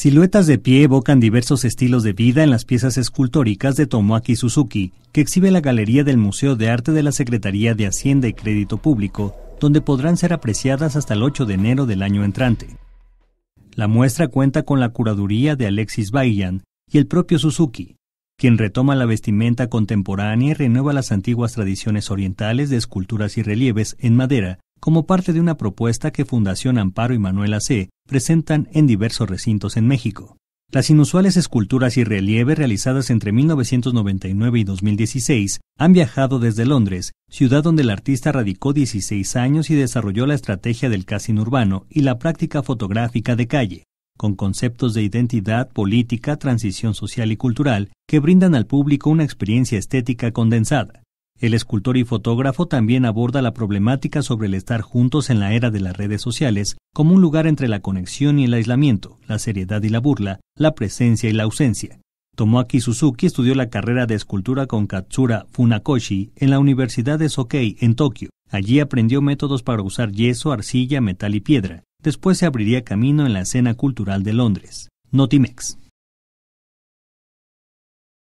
Siluetas de pie evocan diversos estilos de vida en las piezas escultóricas de Tomoaki Suzuki, que exhibe la Galería del Museo de Arte de la Secretaría de Hacienda y Crédito Público, donde podrán ser apreciadas hasta el 8 de enero del año entrante. La muestra cuenta con la curaduría de Alexis Bayan y el propio Suzuki, quien retoma la vestimenta contemporánea y renueva las antiguas tradiciones orientales de esculturas y relieves en madera como parte de una propuesta que Fundación Amparo y Manuela C presentan en diversos recintos en México. Las inusuales esculturas y relieves realizadas entre 1999 y 2016 han viajado desde Londres, ciudad donde el artista radicó 16 años y desarrolló la estrategia del casino urbano y la práctica fotográfica de calle, con conceptos de identidad política, transición social y cultural que brindan al público una experiencia estética condensada. El escultor y fotógrafo también aborda la problemática sobre el estar juntos en la era de las redes sociales como un lugar entre la conexión y el aislamiento, la seriedad y la burla, la presencia y la ausencia. Tomoaki Suzuki estudió la carrera de escultura con Katsura Funakoshi en la Universidad de Sokei, en Tokio. Allí aprendió métodos para usar yeso, arcilla, metal y piedra. Después se abriría camino en la escena cultural de Londres. Notimex.